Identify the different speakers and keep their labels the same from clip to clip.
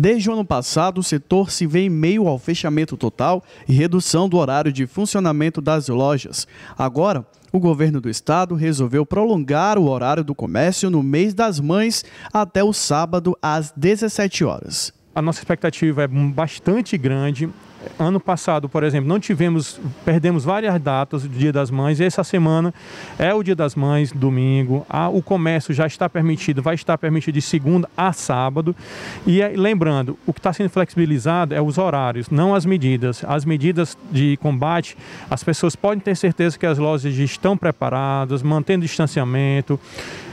Speaker 1: Desde o ano passado, o setor se vê em meio ao fechamento total e redução do horário de funcionamento das lojas. Agora, o governo do estado resolveu prolongar o horário do comércio no mês das mães até o sábado às 17 horas. A nossa expectativa é bastante grande Ano passado, por exemplo, não tivemos,
Speaker 2: perdemos várias datas do Dia das Mães. Essa semana é o Dia das Mães, domingo. o comércio já está permitido, vai estar permitido de segunda a sábado. E lembrando, o que está sendo flexibilizado é os horários, não as medidas. As medidas de combate, as pessoas podem ter certeza que as lojas estão preparadas, mantendo distanciamento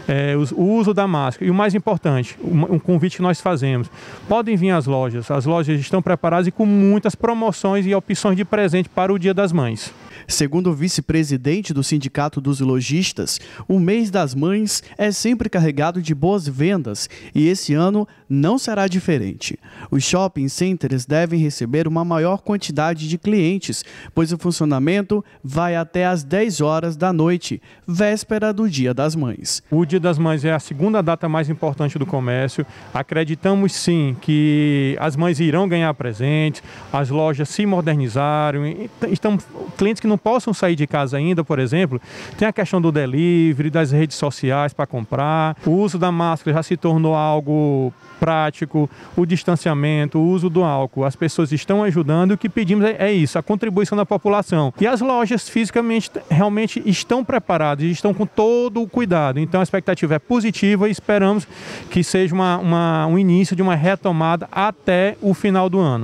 Speaker 2: é, o uso da máscara. E o mais importante, um convite que nós fazemos:
Speaker 1: podem vir às lojas, as lojas estão preparadas e com muitas promoções e opções de presente para o Dia das Mães. Segundo o vice-presidente do Sindicato dos Lojistas, o mês das mães é sempre carregado de boas vendas e esse ano não será diferente. Os shopping centers devem receber uma maior quantidade de clientes, pois o funcionamento vai até às 10 horas da noite, véspera do Dia das Mães. O Dia das Mães é a segunda data mais importante do comércio. Acreditamos sim
Speaker 2: que as mães irão ganhar presentes, as lojas se modernizaram, estão clientes que que não possam sair de casa ainda, por exemplo, tem a questão do delivery, das redes sociais para comprar, o uso da máscara já se tornou algo prático, o distanciamento, o uso do álcool. As pessoas estão ajudando e o que pedimos é, é isso, a contribuição da população. E as lojas fisicamente realmente estão preparadas, estão com todo o cuidado. Então a expectativa é positiva e esperamos que seja uma, uma um início de uma retomada até o final do ano.